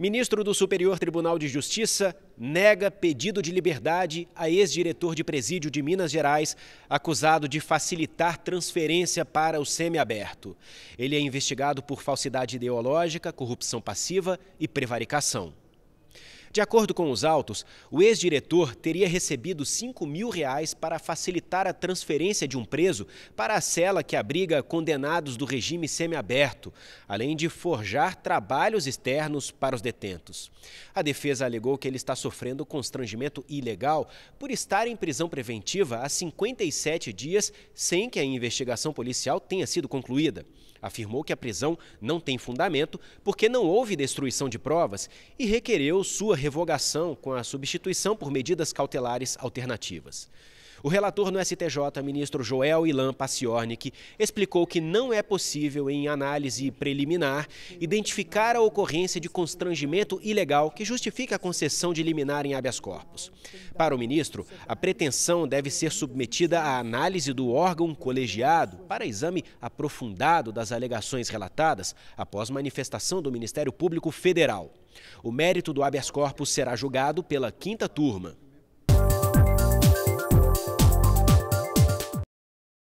Ministro do Superior Tribunal de Justiça nega pedido de liberdade a ex-diretor de presídio de Minas Gerais, acusado de facilitar transferência para o semiaberto. Ele é investigado por falsidade ideológica, corrupção passiva e prevaricação. De acordo com os autos, o ex-diretor teria recebido 5 mil reais para facilitar a transferência de um preso para a cela que abriga condenados do regime semiaberto, além de forjar trabalhos externos para os detentos. A defesa alegou que ele está sofrendo constrangimento ilegal por estar em prisão preventiva há 57 dias sem que a investigação policial tenha sido concluída. Afirmou que a prisão não tem fundamento porque não houve destruição de provas e requereu sua revogação com a substituição por medidas cautelares alternativas. O relator no STJ, ministro Joel Ilan Paciornik, explicou que não é possível, em análise preliminar, identificar a ocorrência de constrangimento ilegal que justifica a concessão de liminar em habeas corpus. Para o ministro, a pretensão deve ser submetida à análise do órgão colegiado para exame aprofundado das alegações relatadas após manifestação do Ministério Público Federal. O mérito do habeas corpus será julgado pela quinta turma.